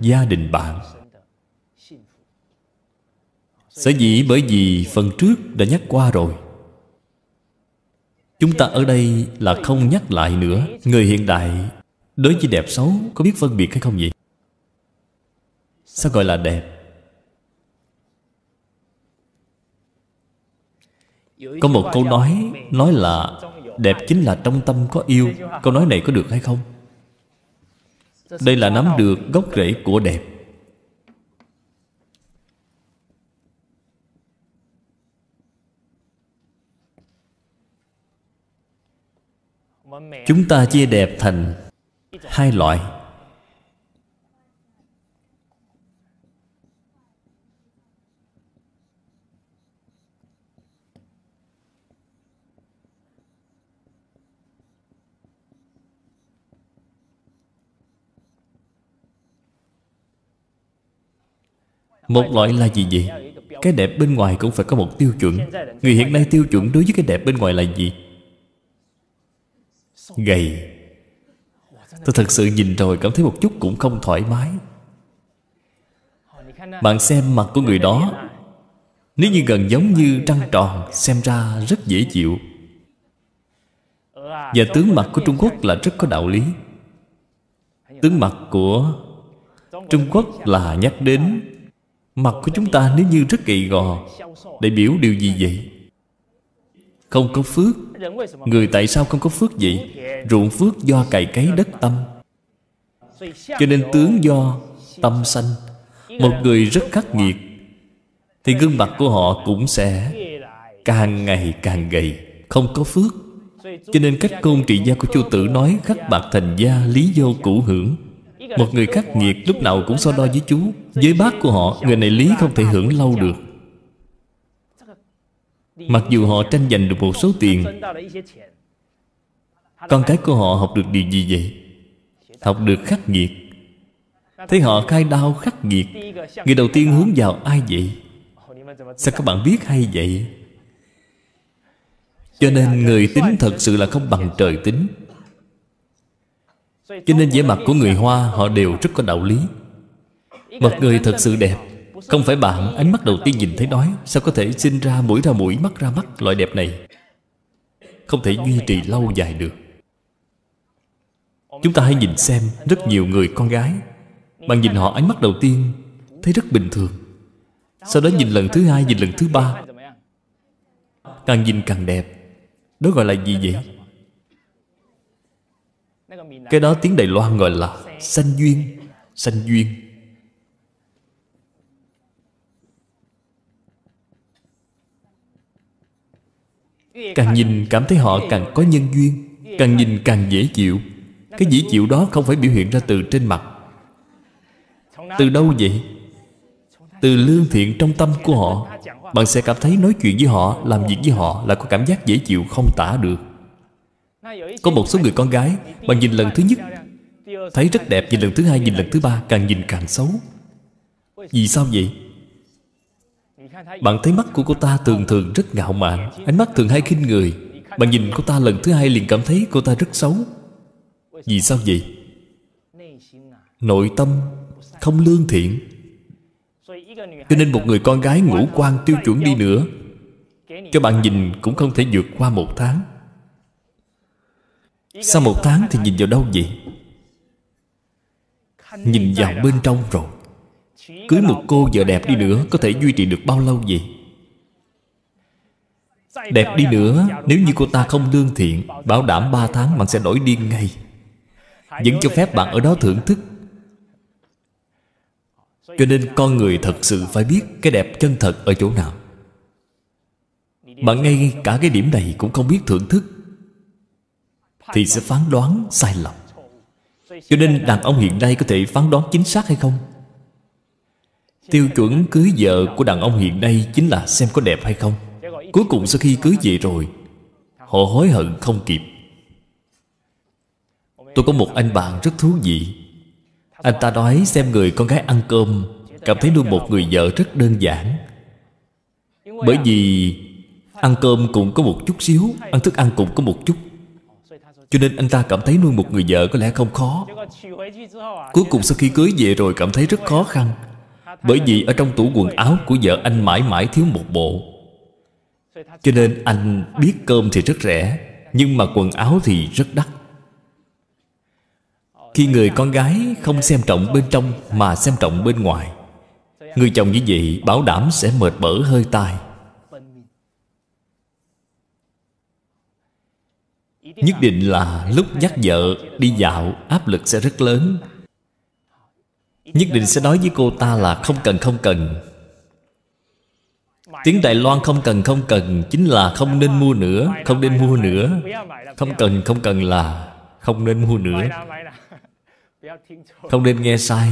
gia đình bạn Sở dĩ bởi vì phần trước đã nhắc qua rồi Chúng ta ở đây là không nhắc lại nữa Người hiện đại đối với đẹp xấu Có biết phân biệt hay không vậy? Sao gọi là đẹp? Có một câu nói Nói là Đẹp chính là trong tâm có yêu Câu nói này có được hay không? Đây là nắm được gốc rễ của đẹp Chúng ta chia đẹp thành hai loại Một loại là gì vậy? Cái đẹp bên ngoài cũng phải có một tiêu chuẩn Người hiện nay tiêu chuẩn đối với cái đẹp bên ngoài là gì? Gầy Tôi thật sự nhìn rồi cảm thấy một chút cũng không thoải mái Bạn xem mặt của người đó Nếu như gần giống như trăng tròn Xem ra rất dễ chịu Và tướng mặt của Trung Quốc là rất có đạo lý Tướng mặt của Trung Quốc là nhắc đến Mặt của chúng ta nếu như rất gầy gò Đại biểu điều gì vậy? Không có phước Người tại sao không có phước vậy? Ruộng phước do cày cấy đất tâm Cho nên tướng do tâm sanh Một người rất khắc nghiệt Thì gương mặt của họ cũng sẽ Càng ngày càng gầy Không có phước Cho nên cách côn trị gia của chu tử nói Khắc bạc thành gia lý do cũ hưởng một người khắc nghiệt lúc nào cũng so đo với chú Với bác của họ Người này lý không thể hưởng lâu được Mặc dù họ tranh giành được một số tiền Con cái của họ học được điều gì vậy? Học được khắc nghiệt Thấy họ khai đau khắc nghiệt Người đầu tiên hướng vào ai vậy? Sao các bạn biết hay vậy? Cho nên người tính thật sự là không bằng trời tính cho nên vẻ mặt của người Hoa Họ đều rất có đạo lý Một người thật sự đẹp Không phải bạn ánh mắt đầu tiên nhìn thấy nói Sao có thể sinh ra mũi ra mũi mắt ra mắt Loại đẹp này Không thể duy trì lâu dài được Chúng ta hãy nhìn xem Rất nhiều người con gái Bạn nhìn họ ánh mắt đầu tiên Thấy rất bình thường Sau đó nhìn lần thứ hai, nhìn lần thứ ba Càng nhìn càng đẹp Đó gọi là gì vậy? Cái đó tiếng Đài Loan gọi là Sanh duyên Sanh duyên Càng nhìn cảm thấy họ càng có nhân duyên Càng nhìn càng dễ chịu Cái dễ chịu đó không phải biểu hiện ra từ trên mặt Từ đâu vậy? Từ lương thiện trong tâm của họ Bạn sẽ cảm thấy nói chuyện với họ Làm việc với họ là có cảm giác dễ chịu không tả được có một số người con gái Bạn nhìn lần thứ nhất Thấy rất đẹp Nhìn lần thứ hai, nhìn lần thứ ba Càng nhìn càng xấu Vì sao vậy? Bạn thấy mắt của cô ta thường thường rất ngạo mạn Ánh mắt thường hay khinh người Bạn nhìn cô ta lần thứ hai liền cảm thấy cô ta rất xấu Vì sao vậy? Nội tâm không lương thiện Cho nên một người con gái ngũ quan tiêu chuẩn đi nữa Cho bạn nhìn cũng không thể vượt qua một tháng sau một tháng thì nhìn vào đâu vậy Nhìn vào bên trong rồi Cưới một cô vợ đẹp đi nữa Có thể duy trì được bao lâu vậy Đẹp đi nữa Nếu như cô ta không lương thiện Bảo đảm 3 tháng bạn sẽ nổi điên ngay Vẫn cho phép bạn ở đó thưởng thức Cho nên con người thật sự phải biết Cái đẹp chân thật ở chỗ nào Bạn ngay cả cái điểm này cũng không biết thưởng thức thì sẽ phán đoán sai lầm cho nên đàn ông hiện nay có thể phán đoán chính xác hay không tiêu chuẩn cưới vợ của đàn ông hiện nay chính là xem có đẹp hay không cuối cùng sau khi cưới về rồi họ hối hận không kịp tôi có một anh bạn rất thú vị anh ta nói xem người con gái ăn cơm cảm thấy nuôi một người vợ rất đơn giản bởi vì ăn cơm cũng có một chút xíu ăn thức ăn cũng có một chút cho nên anh ta cảm thấy nuôi một người vợ có lẽ không khó Cuối cùng sau khi cưới về rồi cảm thấy rất khó khăn Bởi vì ở trong tủ quần áo của vợ anh mãi mãi thiếu một bộ Cho nên anh biết cơm thì rất rẻ Nhưng mà quần áo thì rất đắt Khi người con gái không xem trọng bên trong Mà xem trọng bên ngoài Người chồng như vậy bảo đảm sẽ mệt bở hơi tai nhất định là lúc dắt vợ đi dạo áp lực sẽ rất lớn nhất định sẽ nói với cô ta là không cần không cần tiếng đài loan không cần không cần chính là không nên mua nữa không nên mua nữa không cần không cần là không nên mua nữa không nên nghe sai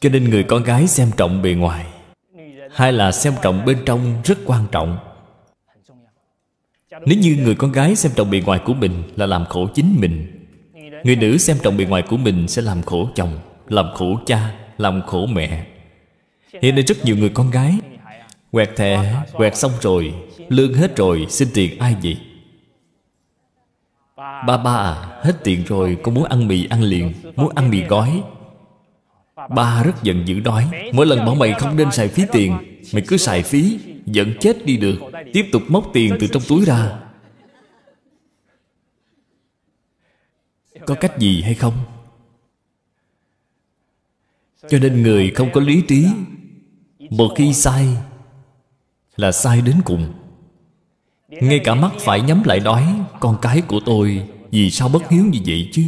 cho nên người con gái xem trọng bề ngoài hay là xem trọng bên trong rất quan trọng nếu như người con gái xem trọng bề ngoài của mình Là làm khổ chính mình Người nữ xem trọng bề ngoài của mình Sẽ làm khổ chồng, làm khổ cha Làm khổ mẹ Hiện nay rất nhiều người con gái Quẹt thẻ, quẹt xong rồi Lương hết rồi, xin tiền ai vậy Ba ba à, hết tiền rồi Con muốn ăn mì ăn liền Muốn ăn mì gói Ba rất giận dữ nói Mỗi lần bảo mày không nên xài phí tiền Mày cứ xài phí vẫn chết đi được Tiếp tục móc tiền từ trong túi ra Có cách gì hay không? Cho nên người không có lý trí Một khi sai Là sai đến cùng Ngay cả mắt phải nhắm lại nói Con cái của tôi Vì sao bất hiếu như vậy chứ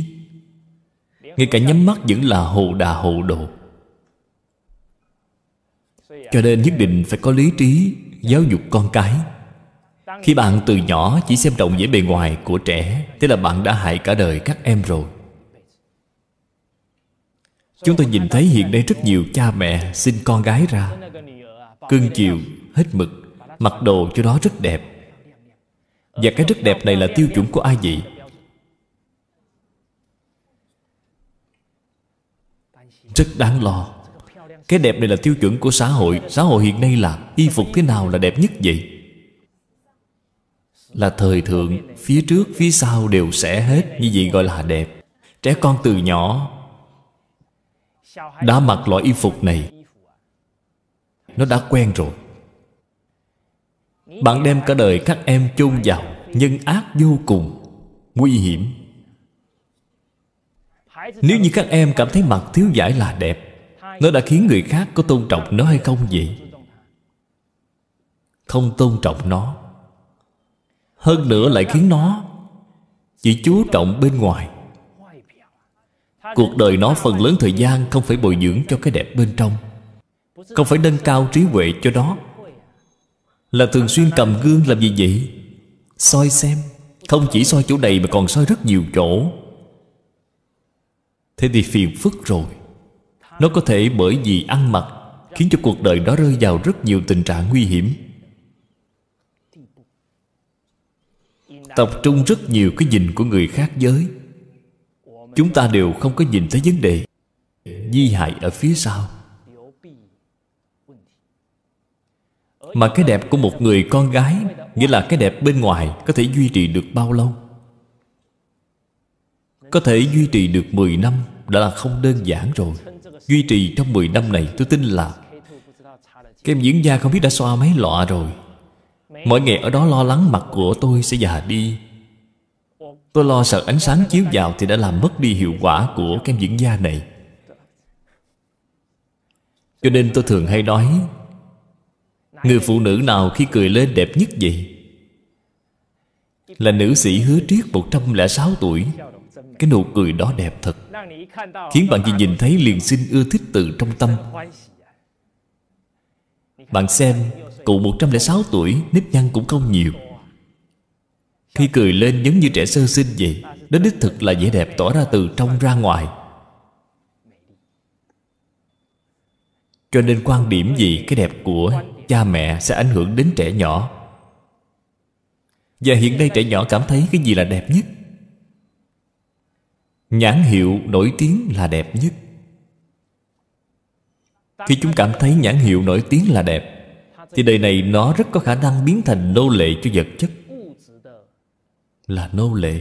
Ngay cả nhắm mắt vẫn là hồ đà hồ đồ Cho nên nhất định phải có lý trí giáo dục con cái khi bạn từ nhỏ chỉ xem trọng vẻ bề ngoài của trẻ thế là bạn đã hại cả đời các em rồi chúng tôi nhìn thấy hiện nay rất nhiều cha mẹ sinh con gái ra cưng chiều hết mực mặc đồ cho nó rất đẹp và cái rất đẹp này là tiêu chuẩn của ai vậy rất đáng lo cái đẹp này là tiêu chuẩn của xã hội Xã hội hiện nay là Y phục thế nào là đẹp nhất vậy Là thời thượng Phía trước phía sau đều sẽ hết Như vậy gọi là đẹp Trẻ con từ nhỏ Đã mặc loại y phục này Nó đã quen rồi Bạn đem cả đời các em chôn vào Nhân ác vô cùng Nguy hiểm Nếu như các em cảm thấy mặc thiếu giải là đẹp nó đã khiến người khác có tôn trọng nó hay không vậy? Không tôn trọng nó Hơn nữa lại khiến nó Chỉ chú trọng bên ngoài Cuộc đời nó phần lớn thời gian Không phải bồi dưỡng cho cái đẹp bên trong Không phải nâng cao trí huệ cho nó Là thường xuyên cầm gương làm gì vậy? Soi xem Không chỉ soi chỗ này mà còn soi rất nhiều chỗ Thế thì phiền phức rồi nó có thể bởi vì ăn mặc Khiến cho cuộc đời đó rơi vào rất nhiều tình trạng nguy hiểm Tập trung rất nhiều cái nhìn của người khác giới Chúng ta đều không có nhìn thấy vấn đề Di hại ở phía sau Mà cái đẹp của một người con gái Nghĩa là cái đẹp bên ngoài Có thể duy trì được bao lâu Có thể duy trì được 10 năm Đã là không đơn giản rồi Duy trì trong 10 năm này tôi tin là kem dưỡng da không biết đã xoa mấy lọ rồi Mỗi ngày ở đó lo lắng mặt của tôi sẽ già đi Tôi lo sợ ánh sáng chiếu vào Thì đã làm mất đi hiệu quả của kem dưỡng da này Cho nên tôi thường hay nói Người phụ nữ nào khi cười lên đẹp nhất vậy Là nữ sĩ hứa triết 106 tuổi cái nụ cười đó đẹp thật Khiến bạn chỉ nhìn thấy liền sinh ưa thích từ trong tâm Bạn xem Cụ 106 tuổi Nếp nhăn cũng không nhiều Khi cười lên giống như trẻ sơ sinh vậy Đó đích thực là vẻ đẹp tỏ ra từ trong ra ngoài Cho nên quan điểm gì Cái đẹp của cha mẹ Sẽ ảnh hưởng đến trẻ nhỏ Và hiện đây trẻ nhỏ cảm thấy cái gì là đẹp nhất nhãn hiệu nổi tiếng là đẹp nhất khi chúng cảm thấy nhãn hiệu nổi tiếng là đẹp thì đời này nó rất có khả năng biến thành nô lệ cho vật chất là nô lệ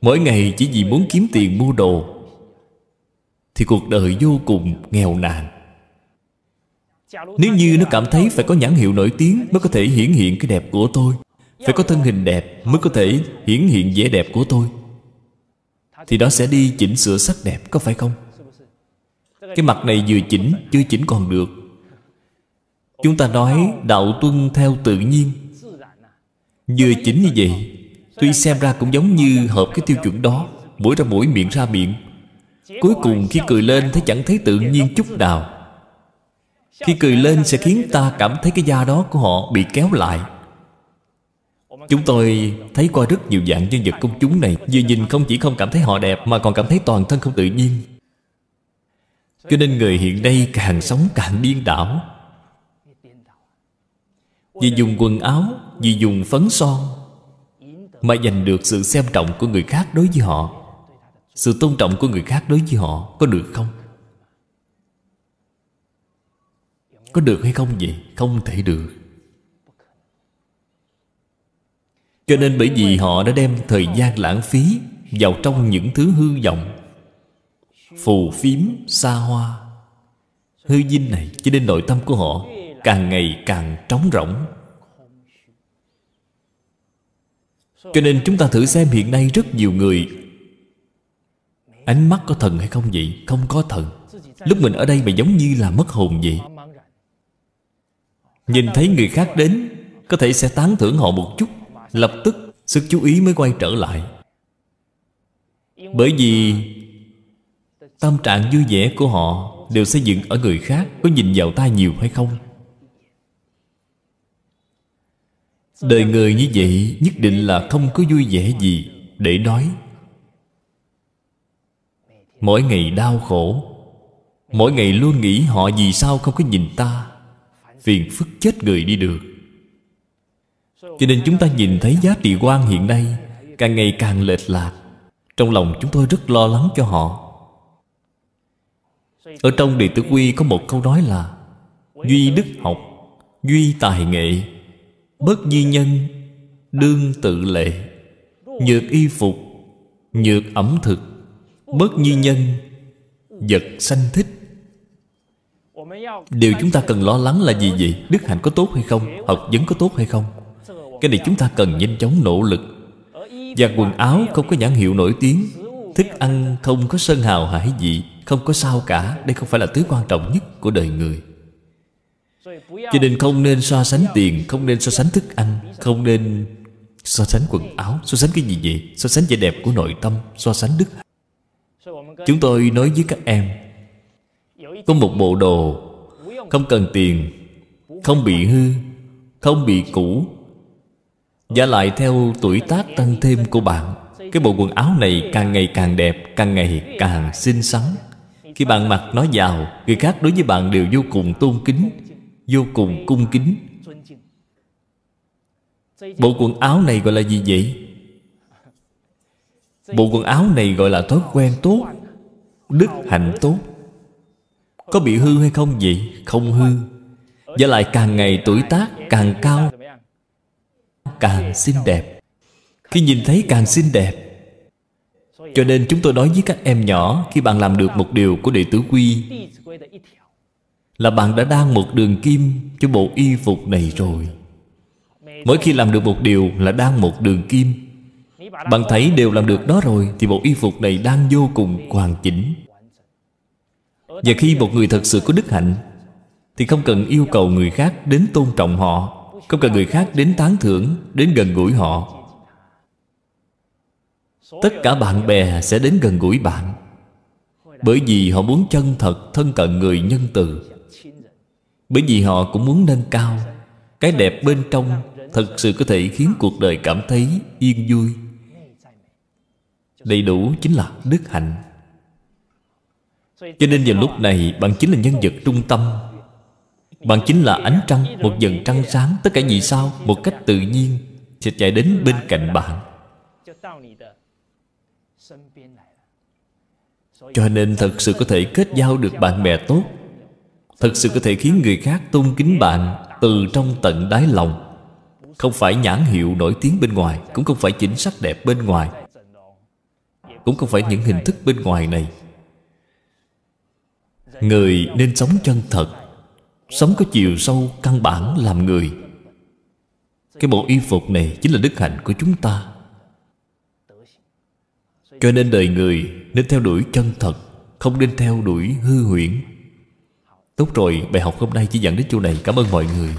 mỗi ngày chỉ vì muốn kiếm tiền mua đồ thì cuộc đời vô cùng nghèo nàn nếu như nó cảm thấy phải có nhãn hiệu nổi tiếng mới có thể hiển hiện cái đẹp của tôi phải có thân hình đẹp mới có thể hiển hiện vẻ đẹp của tôi thì đó sẽ đi chỉnh sửa sắc đẹp có phải không cái mặt này vừa chỉnh chưa chỉnh còn được chúng ta nói đạo tuân theo tự nhiên vừa chỉnh như vậy tuy xem ra cũng giống như hợp cái tiêu chuẩn đó mũi ra mũi miệng ra miệng cuối cùng khi cười lên thấy chẳng thấy tự nhiên chút nào khi cười lên sẽ khiến ta cảm thấy cái da đó của họ bị kéo lại Chúng tôi thấy qua rất nhiều dạng nhân vật công chúng này Vừa nhìn không chỉ không cảm thấy họ đẹp Mà còn cảm thấy toàn thân không tự nhiên Cho nên người hiện nay càng sống càng điên đảo Vì dùng quần áo Vì dùng phấn son Mà giành được sự xem trọng của người khác đối với họ Sự tôn trọng của người khác đối với họ Có được không? Có được hay không vậy? Không thể được Cho nên bởi vì họ đã đem thời gian lãng phí Vào trong những thứ hư vọng Phù phiếm xa hoa Hư dinh này cho nên nội tâm của họ Càng ngày càng trống rỗng Cho nên chúng ta thử xem hiện nay rất nhiều người Ánh mắt có thần hay không vậy? Không có thần Lúc mình ở đây mà giống như là mất hồn vậy Nhìn thấy người khác đến Có thể sẽ tán thưởng họ một chút Lập tức sức chú ý mới quay trở lại Bởi vì Tâm trạng vui vẻ của họ Đều xây dựng ở người khác Có nhìn vào ta nhiều hay không Đời người như vậy Nhất định là không có vui vẻ gì Để nói Mỗi ngày đau khổ Mỗi ngày luôn nghĩ họ vì sao không có nhìn ta Phiền phức chết người đi được cho nên chúng ta nhìn thấy giá trị quan hiện nay càng ngày càng lệch lạc trong lòng chúng tôi rất lo lắng cho họ ở trong đệ tử quy có một câu nói là duy đức học duy tài nghệ bất duy nhân đương tự lệ nhược y phục nhược ẩm thực bất duy nhân vật sanh thích điều chúng ta cần lo lắng là gì vậy đức hạnh có tốt hay không học vấn có tốt hay không cái này chúng ta cần nhanh chóng nỗ lực Giặt quần áo không có nhãn hiệu nổi tiếng Thức ăn không có sơn hào hải vị Không có sao cả Đây không phải là thứ quan trọng nhất của đời người Cho nên không nên so sánh tiền Không nên so sánh thức ăn Không nên so sánh quần áo So sánh cái gì vậy So sánh vẻ đẹp của nội tâm So sánh đức Chúng tôi nói với các em Có một bộ đồ Không cần tiền Không bị hư Không bị cũ và lại theo tuổi tác tăng thêm của bạn Cái bộ quần áo này càng ngày càng đẹp Càng ngày càng xinh xắn Khi bạn mặc nó vào Người khác đối với bạn đều vô cùng tôn kính Vô cùng cung kính Bộ quần áo này gọi là gì vậy? Bộ quần áo này gọi là thói quen tốt Đức hạnh tốt Có bị hư hay không vậy? Không hư Và lại càng ngày tuổi tác càng cao càng xinh đẹp khi nhìn thấy càng xinh đẹp cho nên chúng tôi nói với các em nhỏ khi bạn làm được một điều của đệ tử quy là bạn đã đang một đường kim cho bộ y phục này rồi mỗi khi làm được một điều là đang một đường kim bạn thấy đều làm được đó rồi thì bộ y phục này đang vô cùng hoàn chỉnh và khi một người thật sự có đức hạnh thì không cần yêu cầu người khác đến tôn trọng họ không cần người khác đến tán thưởng Đến gần gũi họ Tất cả bạn bè sẽ đến gần gũi bạn Bởi vì họ muốn chân thật Thân cận người nhân từ Bởi vì họ cũng muốn nâng cao Cái đẹp bên trong Thật sự có thể khiến cuộc đời cảm thấy Yên vui Đầy đủ chính là đức hạnh Cho nên giờ lúc này Bạn chính là nhân vật trung tâm bạn chính là ánh trăng Một dần trăng sáng Tất cả vì sao Một cách tự nhiên Sẽ chạy đến bên cạnh bạn Cho nên thật sự có thể kết giao được bạn bè tốt Thật sự có thể khiến người khác tôn kính bạn Từ trong tận đáy lòng Không phải nhãn hiệu nổi tiếng bên ngoài Cũng không phải chính sắc đẹp bên ngoài Cũng không phải những hình thức bên ngoài này Người nên sống chân thật Sống có chiều sâu căn bản làm người Cái bộ y phục này chính là đức hạnh của chúng ta Cho nên đời người nên theo đuổi chân thật Không nên theo đuổi hư huyễn Tốt rồi, bài học hôm nay chỉ dẫn đến chỗ này Cảm ơn mọi người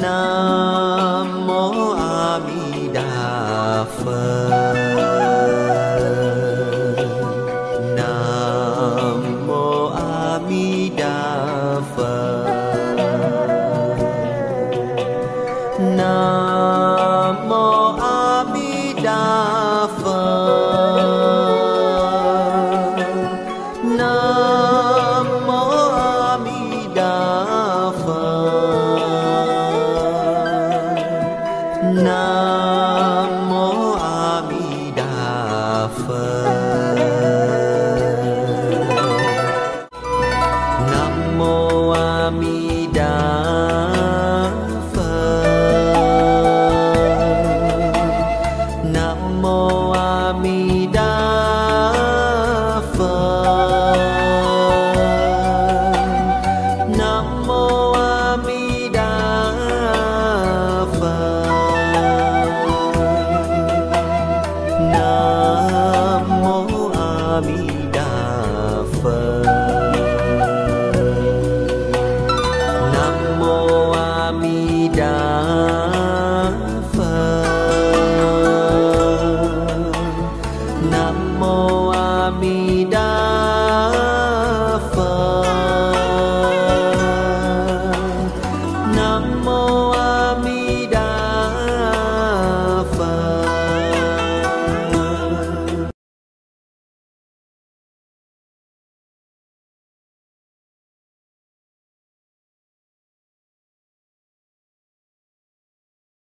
ना